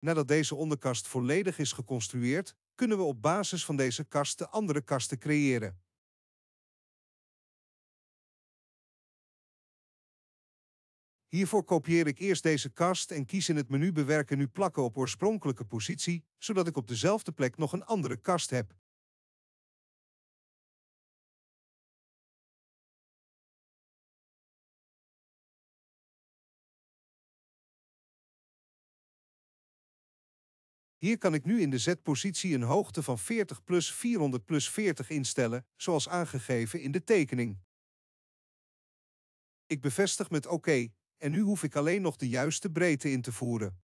Nadat deze onderkast volledig is geconstrueerd, kunnen we op basis van deze kast de andere kasten creëren. Hiervoor kopieer ik eerst deze kast en kies in het menu Bewerken nu plakken op oorspronkelijke positie, zodat ik op dezelfde plek nog een andere kast heb. Hier kan ik nu in de z-positie een hoogte van 40 plus 400 plus 40 instellen, zoals aangegeven in de tekening. Ik bevestig met OK, en nu hoef ik alleen nog de juiste breedte in te voeren.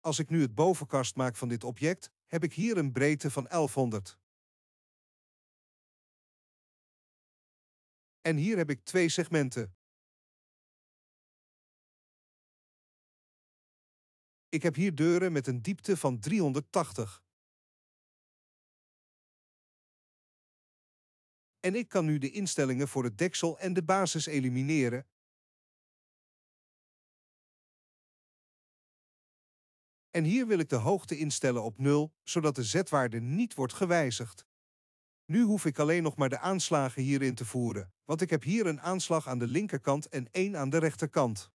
Als ik nu het bovenkast maak van dit object, heb ik hier een breedte van 1100. En hier heb ik twee segmenten. Ik heb hier deuren met een diepte van 380. En ik kan nu de instellingen voor het deksel en de basis elimineren. En hier wil ik de hoogte instellen op 0, zodat de z-waarde niet wordt gewijzigd. Nu hoef ik alleen nog maar de aanslagen hierin te voeren, want ik heb hier een aanslag aan de linkerkant en één aan de rechterkant.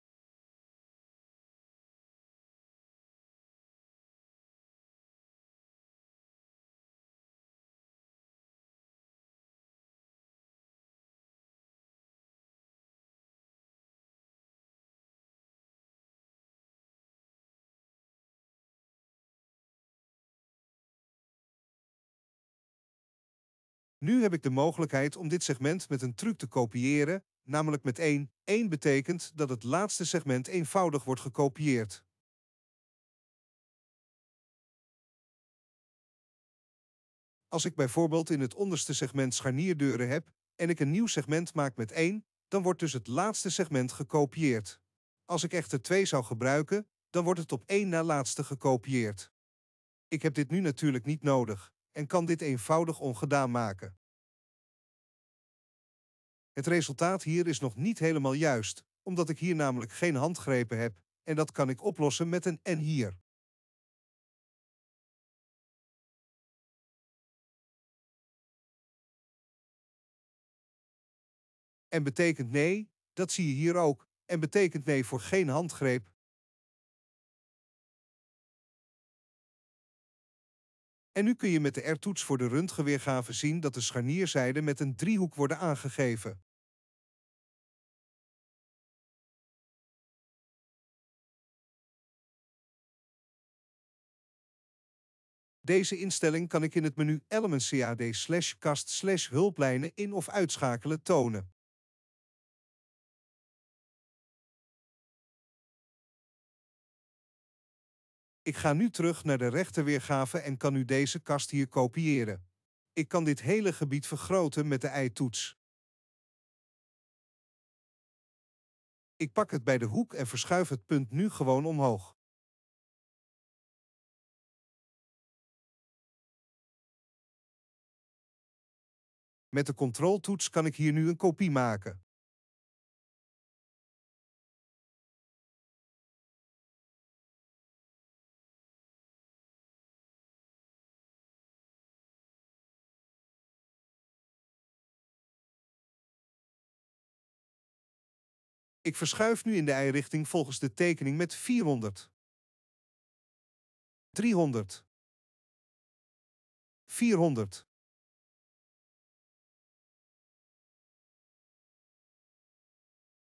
Nu heb ik de mogelijkheid om dit segment met een truc te kopiëren, namelijk met 1. 1 betekent dat het laatste segment eenvoudig wordt gekopieerd. Als ik bijvoorbeeld in het onderste segment scharnierdeuren heb en ik een nieuw segment maak met 1, dan wordt dus het laatste segment gekopieerd. Als ik echter 2 zou gebruiken, dan wordt het op 1 na laatste gekopieerd. Ik heb dit nu natuurlijk niet nodig en kan dit eenvoudig ongedaan maken. Het resultaat hier is nog niet helemaal juist, omdat ik hier namelijk geen handgrepen heb en dat kan ik oplossen met een en hier. En betekent nee, dat zie je hier ook, en betekent nee voor geen handgreep, En nu kun je met de R-toets voor de röntgenweergave zien dat de scharnierzijden met een driehoek worden aangegeven. Deze instelling kan ik in het menu Elements CAD slash kast slash hulplijnen in- of uitschakelen tonen. Ik ga nu terug naar de rechterweergave en kan nu deze kast hier kopiëren. Ik kan dit hele gebied vergroten met de i toets Ik pak het bij de hoek en verschuif het punt nu gewoon omhoog. Met de controltoets kan ik hier nu een kopie maken. Ik verschuif nu in de y-richting volgens de tekening met 400. 300. 400.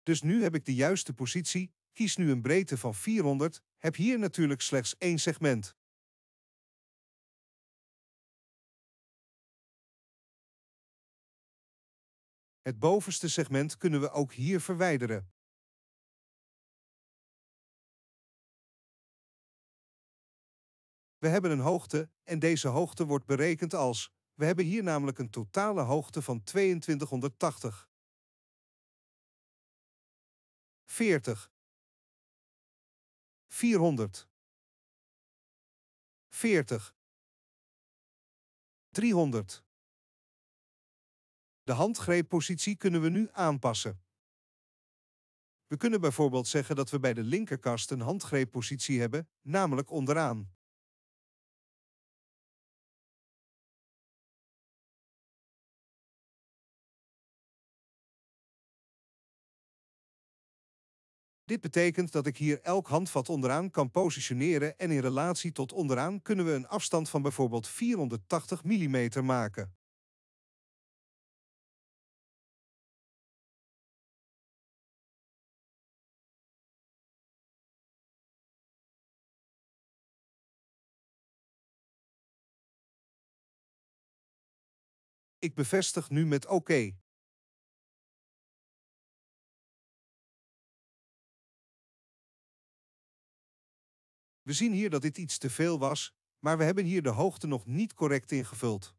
Dus nu heb ik de juiste positie, kies nu een breedte van 400, heb hier natuurlijk slechts één segment. Het bovenste segment kunnen we ook hier verwijderen. we hebben een hoogte en deze hoogte wordt berekend als, we hebben hier namelijk een totale hoogte van 2280. 40 400 40 300 De handgreeppositie kunnen we nu aanpassen. We kunnen bijvoorbeeld zeggen dat we bij de linkerkast een handgreeppositie hebben, namelijk onderaan. Dit betekent dat ik hier elk handvat onderaan kan positioneren en in relatie tot onderaan kunnen we een afstand van bijvoorbeeld 480 mm maken. Ik bevestig nu met OK. We zien hier dat dit iets te veel was, maar we hebben hier de hoogte nog niet correct ingevuld.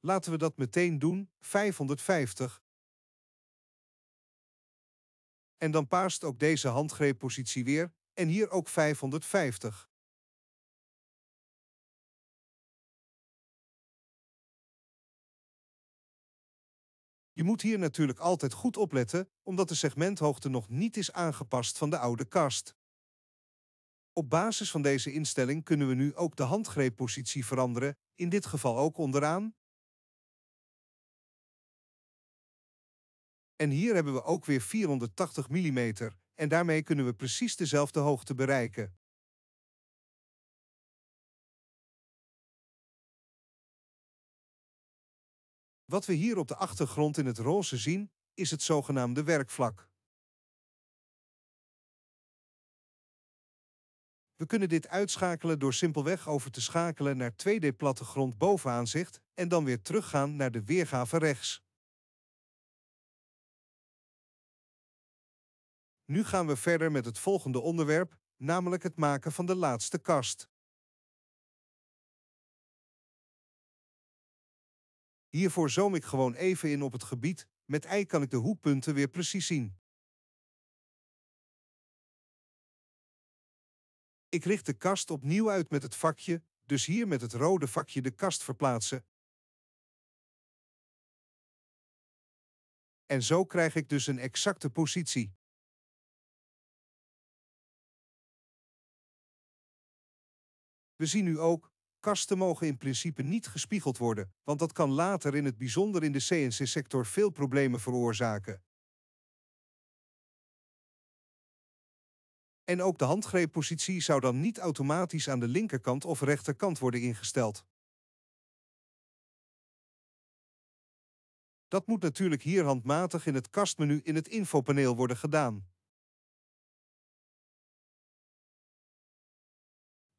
Laten we dat meteen doen, 550. En dan paast ook deze handgreeppositie weer, en hier ook 550. Je moet hier natuurlijk altijd goed opletten, omdat de segmenthoogte nog niet is aangepast van de oude kast. Op basis van deze instelling kunnen we nu ook de handgreeppositie veranderen, in dit geval ook onderaan. En hier hebben we ook weer 480 mm en daarmee kunnen we precies dezelfde hoogte bereiken. Wat we hier op de achtergrond in het roze zien, is het zogenaamde werkvlak. We kunnen dit uitschakelen door simpelweg over te schakelen naar 2D-plattegrond bovenaanzicht en dan weer teruggaan naar de weergave rechts. Nu gaan we verder met het volgende onderwerp, namelijk het maken van de laatste kast. Hiervoor zoom ik gewoon even in op het gebied, met ei kan ik de hoekpunten weer precies zien. Ik richt de kast opnieuw uit met het vakje, dus hier met het rode vakje de kast verplaatsen. En zo krijg ik dus een exacte positie. We zien nu ook Kasten mogen in principe niet gespiegeld worden, want dat kan later in het bijzonder in de CNC-sector veel problemen veroorzaken. En ook de handgreeppositie zou dan niet automatisch aan de linkerkant of rechterkant worden ingesteld. Dat moet natuurlijk hier handmatig in het kastmenu in het infopaneel worden gedaan.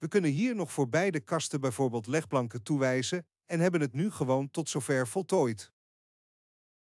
We kunnen hier nog voor beide kasten bijvoorbeeld legplanken toewijzen en hebben het nu gewoon tot zover voltooid.